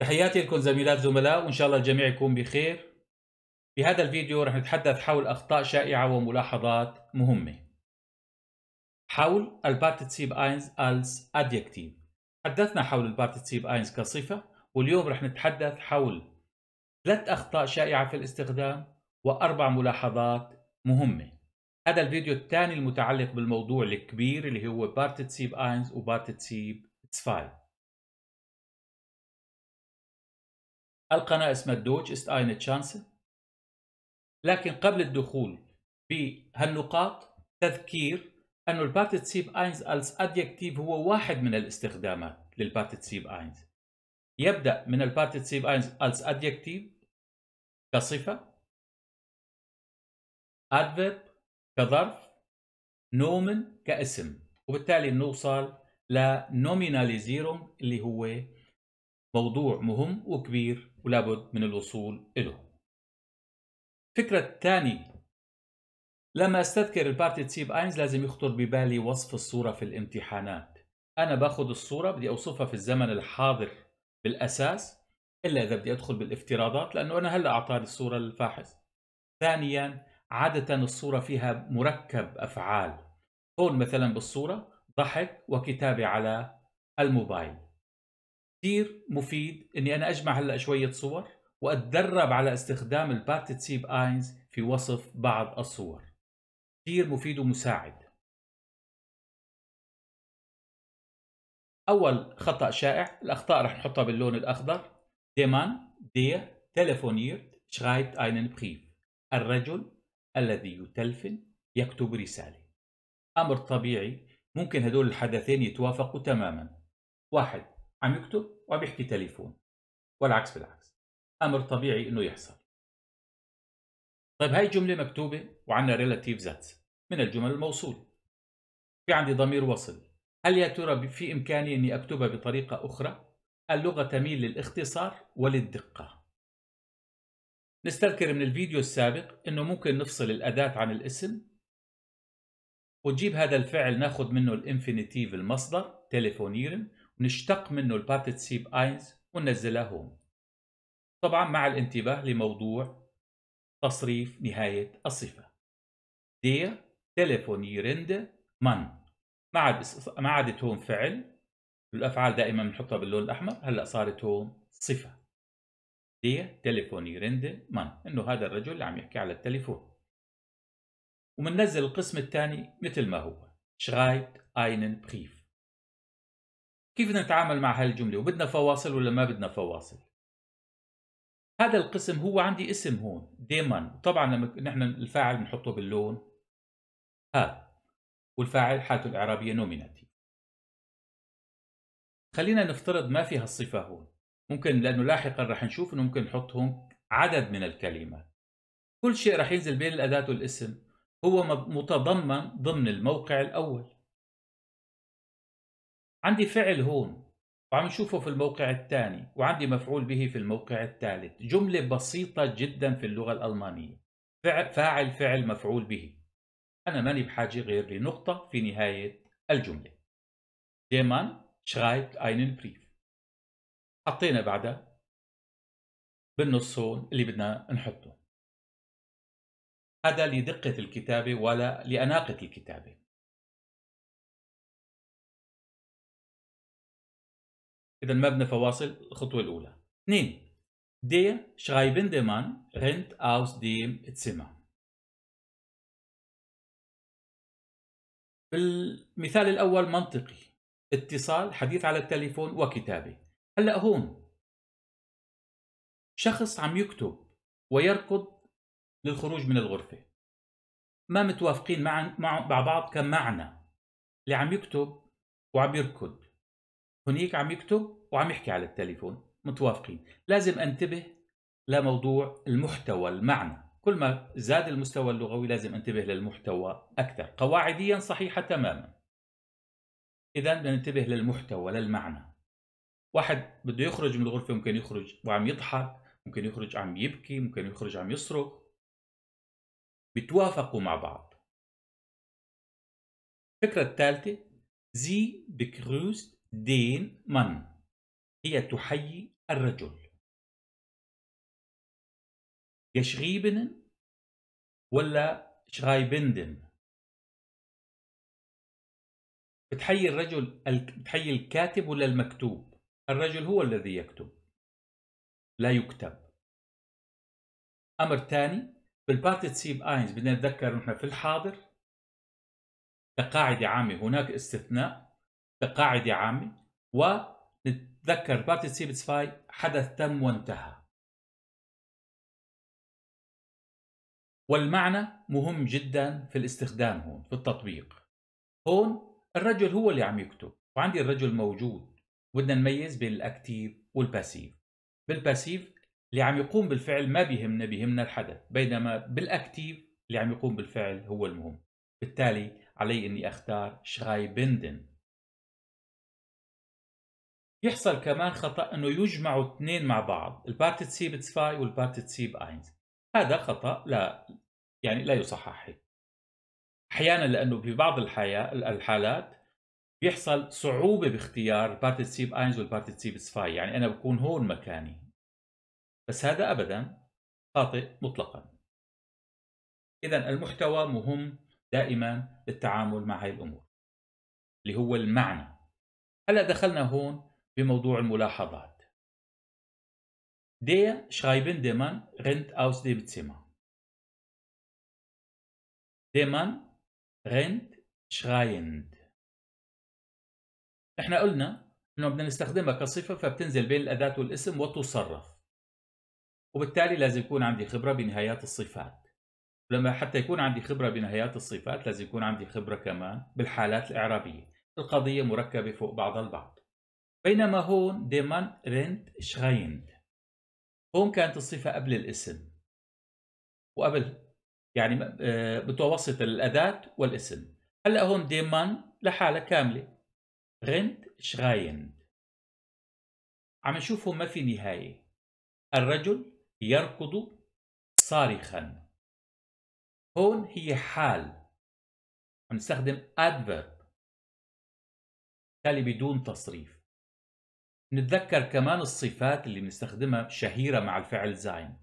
تحياتي لكم زميلات زملاء وإن شاء الله الجميع يكون بخير في هذا الفيديو رح نتحدث حول أخطاء شائعة وملاحظات مهمة حول البارتيسيب اينز als أديكتيف تحدثنا حول البارتيسيب اينز كصفة واليوم رح نتحدث حول ثلاث أخطاء شائعة في الاستخدام وأربع ملاحظات مهمة هذا الفيديو الثاني المتعلق بالموضوع الكبير اللي هو بارتيسيب اينز وبارتيسيب 2 القناة اسمها الدوج است اين تشانس لكن قبل الدخول بهالنقاط تذكير أنه البارتتسيب اينز ألس ادجكتيف هو واحد من الاستخدامات للبارتتسيب اينز يبدأ من البارتتسيب اينز ألس ادجكتيف كصفة adverb كظرف نومن كاسم وبالتالي نوصل لنوميناليزيرون اللي هو موضوع مهم وكبير ولابد من الوصول له الفكرة الثانية لما استذكر البارتي تسيب اينز لازم يخطر ببالي وصف الصورة في الامتحانات أنا باخذ الصورة بدي أوصفها في الزمن الحاضر بالأساس إلا إذا بدي أدخل بالافتراضات لأنه أنا هلأ أعطاني الصورة للفاحص ثانيا عادة الصورة فيها مركب أفعال هون مثلا بالصورة ضحك وكتابة على الموبايل كثير مفيد اني انا اجمع هلا شويه صور واتدرب على استخدام البارتيسيب اينز في وصف بعض الصور كثير مفيد ومساعد اول خطا شائع الاخطاء رح نحطها باللون الاخضر ديمان دي تليفونير شرايبت اينن بريف الرجل الذي يتلفن يكتب رساله امر طبيعي ممكن هدول الحدثين يتوافقوا تماما واحد عم يكتب وعم يحكي تليفون والعكس بالعكس امر طبيعي انه يحصل طيب هاي جمله مكتوبه وعندنا ريلاتيف ذات من الجمل الموصول في عندي ضمير وصل هل يا ترى في امكاني اني اكتبها بطريقه اخرى اللغه تميل للاختصار وللدقه نستذكر من الفيديو السابق انه ممكن نفصل الاداه عن الاسم وتجيب هذا الفعل ناخذ منه الانفينيتيف المصدر تليفونيرن نشتق منه سيب اينز وننزلها هون طبعا مع الانتباه لموضوع تصريف نهاية الصفة دير يرند من ما عاد ما عادت هون فعل الافعال دائما بنحطها باللون الاحمر هلا صارت هون صفه دي تليفوني يرند من انه هذا الرجل اللي عم يحكي على التليفون ومننزل القسم الثاني مثل ما هو شرايت اينن بريف كيف بدنا نتعامل مع هالجملة وبدنا فواصل ولا ما بدنا فواصل هذا القسم هو عندي اسم هون ديمان طبعا لما نحن الفاعل بنحطه باللون ها والفاعل حالته الإعرابية نوميناتيف خلينا نفترض ما في هالصفة هون ممكن لأنه لاحقا رح نشوف إنه ممكن نحط هون عدد من الكلمات كل شيء رح ينزل بين الأداة والاسم هو متضمن ضمن الموقع الأول عندي فعل هون وعم نشوفه في الموقع الثاني وعندي مفعول به في الموقع الثالث جملة بسيطة جدا في اللغة الألمانية فعل فاعل فعل مفعول به أنا ماني بحاجة غير لنقطة في نهاية الجملة Der Mann اينن بريف حطينا بعدها بالنص هون اللي بدنا نحطه هذا لدقة الكتابة ولا لأناقة الكتابة اذا مبنى فواصل الخطوه الاولى اثنين شرايبن ديمان رنت اوس ديم Zimmer. بالمثال الأول منطقي اتصال حديث على التليفون وكتابة هلأ هون شخص عم يكتب ويركض للخروج من الغرفة ما متوافقين مع, مع بعض كمعنى اللي عم يكتب وعم يركض هنيك عم يكتب وعم يحكي على التليفون متوافقين لازم انتبه لموضوع المحتوى المعنى كل ما زاد المستوى اللغوي لازم انتبه للمحتوى أكثر قواعديا صحيحة تماما إذا بدنا ننتبه للمحتوى للمعنى واحد بده يخرج من الغرفة ممكن يخرج وعم يضحك ممكن يخرج عم يبكي ممكن يخرج عم يصرخ بتوافقوا مع بعض الفكرة الثالثة زي بكروست دين من هي تحيي الرجل يشغيبن ولا شغايبندن بتحيي الرجل بتحيي الكاتب ولا المكتوب الرجل هو الذي يكتب لا يكتب أمر ثاني بالبارت اينز بدنا نتذكر نحن في الحاضر كقاعدة عامة هناك استثناء كقاعدة عامة و نتذكر بارتي فاي حدث تم وانتهى والمعنى مهم جدا في الاستخدام هون في التطبيق هون الرجل هو اللي عم يكتب وعندي الرجل موجود بدنا نميز بين الاكتيف والباسيف بالباسيف اللي عم يقوم بالفعل ما بيهمنا بيهمنا الحدث بينما بالاكتيف اللي عم يقوم بالفعل هو المهم بالتالي علي اني اختار شغاي بندن يحصل كمان خطا انه يجمعوا اثنين مع بعض البارت تسيب سفاي والبارت سي اينز هذا خطا لا يعني لا يصحح احيانا لانه في بعض الحياة الحالات بيحصل صعوبه باختيار البارت سي اينز والبارت تسيب سفاي يعني انا بكون هون مكاني بس هذا ابدا خاطئ مطلقا اذا المحتوى مهم دائما للتعامل مع هاي الامور اللي هو المعنى هلا دخلنا هون بموضوع الملاحظات Der شرايبن ديمان رنت اوس دي بتسيما Zimmer. رنت شرايند احنا قلنا انه بدنا نستخدمها كصفة فبتنزل بين الأداة والاسم وتصرف. وبالتالي لازم يكون عندي خبرة بنهايات الصفات. لما حتى يكون عندي خبرة بنهايات الصفات لازم يكون عندي خبرة كمان بالحالات الإعرابية. القضية مركبة فوق بعضها البعض. بينما هون ديمان رنت شغايند هون كانت الصفة قبل الاسم وقبل يعني آه، متوسط الأداة والاسم هلا هون ديمان لحالة كاملة رنت شغايند عم نشوفه ما في نهاية الرجل يركض صارخا هون هي حال عم نستخدم adverb تالي بدون تصريف نتذكر كمان الصفات اللي بنستخدمها شهيرة مع الفعل زاين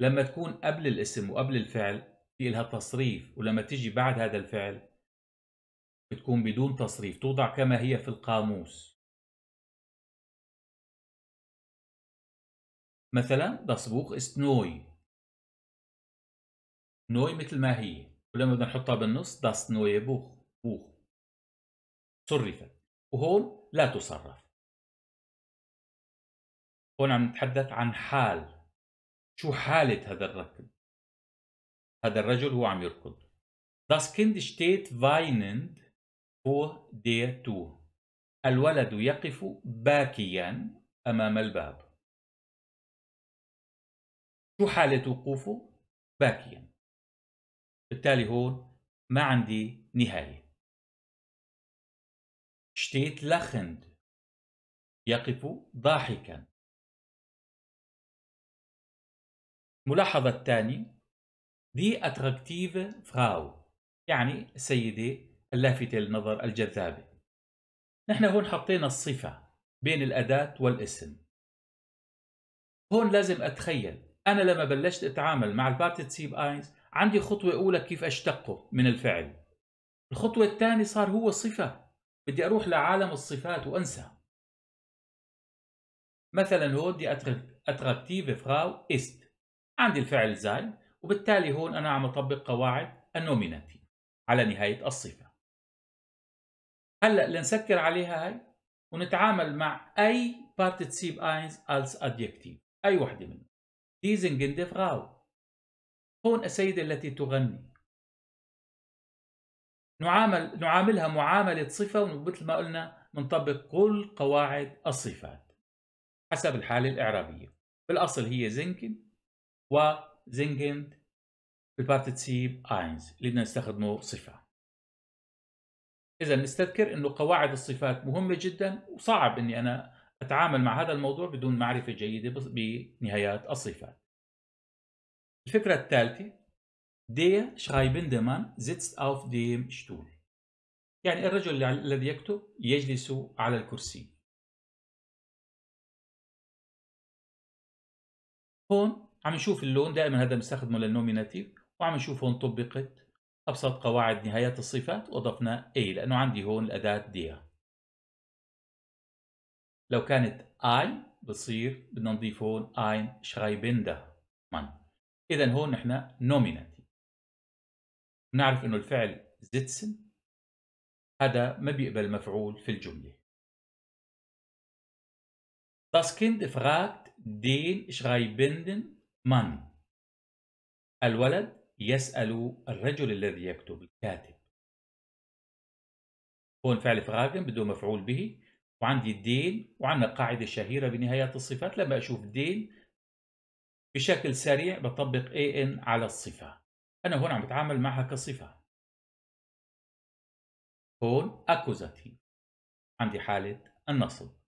لما تكون قبل الاسم وقبل الفعل في لها تصريف ولما تيجي بعد هذا الفعل بتكون بدون تصريف توضع كما هي في القاموس مثلا دصبوخ Buch نوي مثل ما هي ولما بدنا نحطها بالنص das بوخ بوخ صرفت وهون لا تصرف هون عم نتحدث عن حال شو حالة هذا الركض هذا الرجل هو عم يركض Das Kind steht weinend vor der Tür. الولد يقف باكيا أمام الباب. شو حالة وقوفه؟ باكيا. بالتالي هون ما عندي نهاية. steht lachend يقف ضاحكا. الملاحظة الثانية دي أتراكتيف فراو يعني السيدة اللافتة للنظر الجذابة نحن هون حطينا الصفة بين الأداة والاسم هون لازم أتخيل أنا لما بلشت أتعامل مع البارتد آينز عندي خطوة أولى كيف أشتقه من الفعل الخطوة الثانية صار هو صفة بدي أروح لعالم الصفات وأنسى مثلا هون دي أتراكتيف فراو است عندي الفعل زال وبالتالي هون أنا عم أطبق قواعد النوميناتي على نهاية الصفة هلأ لنسكر عليها هاي ونتعامل مع أي participe eins als adjective أي وحدة منهم ديزن دي فراو هون السيدة التي تغني نعامل نعاملها معاملة صفة ومثل ما قلنا بنطبق كل قواعد الصفات حسب الحالة الإعرابية بالأصل هي زنكن وزنجند بالبارت تسيب اينز اللي بدنا نستخدمه صفه اذا نستذكر انه قواعد الصفات مهمه جدا وصعب اني انا اتعامل مع هذا الموضوع بدون معرفه جيده بنهايات الصفات الفكره الثالثه Der Schreibende sitzt auf dem Stuhl. يعني الرجل الذي يكتب يجلس على الكرسي. هون عم نشوف اللون دائما هذا بنستخدمه للنوميناتيف وعم نشوف هون طبقت ابسط قواعد نهايات الصفات واضفنا اي لانه عندي هون الاداه دير لو كانت اي بصير بدنا نضيف هون اين schreibender من اذا هون نحن نوميناتيف بنعرف انه الفعل زيتسن هذا ما بيقبل مفعول في الجمله Das Kind fragt den Schreibenden من الولد يسأل الرجل الذي يكتب الكاتب هون فعل فراغن بده مفعول به وعندي الدين وعندنا قاعدة شهيرة بنهايات الصفات لما أشوف دين بشكل سريع بطبق an على الصفة أنا هون عم بتعامل معها كصفة هون أكوزاتي عندي حالة النصب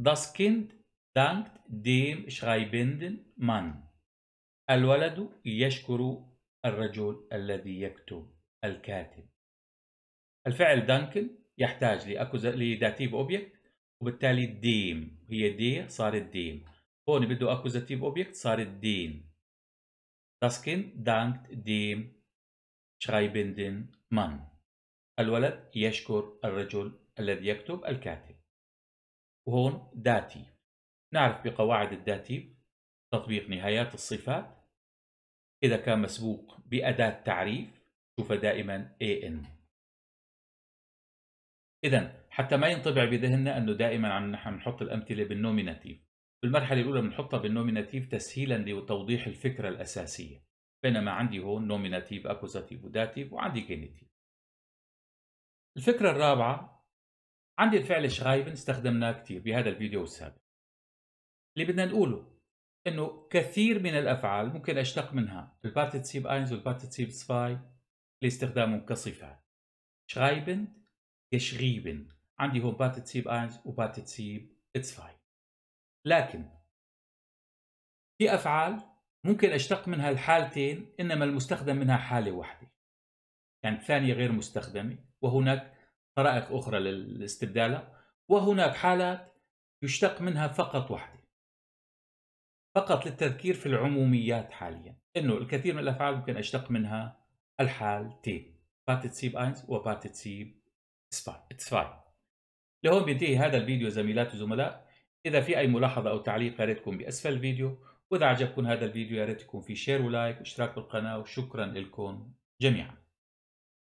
Das Kind Dankt dem schreibenden Mann. الولد يشكر الرجل الذي يكتب الكاتب. الفعل دانكن يحتاج لداتيف اوبجكت وبالتالي ديم هي دي صارت ديم هون بده اكوزاتيف اوبجكت صارت دين داسكن دانكت ديم شرايبندن مان الولد يشكر الرجل الذي يكتب الكاتب وهون داتيف نعرف بقواعد الداتيف تطبيق نهايات الصفات إذا كان مسبوق بأداة تعريف شوفها دائما AN إذا حتى ما ينطبع بذهننا أنه دائما نحن نحط الأمثلة بالنوميناتيف بالمرحلة الأولى بنحطها بالنوميناتيف تسهيلا لتوضيح الفكرة الأساسية بينما عندي هون نوميناتيف أكوزاتيف وداتيف وعندي جينيتيف الفكرة الرابعة عندي الفعل شغايبن استخدمناه كثير بهذا الفيديو السابق اللي بدنا نقوله انه كثير من الافعال ممكن اشتق منها البارتيسيب اينز والبارتيسيب سباي لاستخدامهم كصفه شرايبن يشغيبن عندي هون بارتيسيب اينز وبارتيسيب سباي لكن في افعال ممكن اشتق منها الحالتين انما المستخدم منها حاله واحده يعني الثانيه غير مستخدمه وهناك طرائق اخرى للاستبداله وهناك حالات يشتق منها فقط واحده فقط للتذكير في العموميات حاليا انه الكثير من الافعال ممكن اشتق منها الحالتين باتت سيب اينز وباتت سباي لهون بينتهي هذا الفيديو زميلات وزملاء اذا في اي ملاحظه او تعليق يا ريتكم باسفل الفيديو واذا عجبكم هذا الفيديو يا ريت يكون في شير ولايك واشتراك بالقناه وشكرا لكم جميعا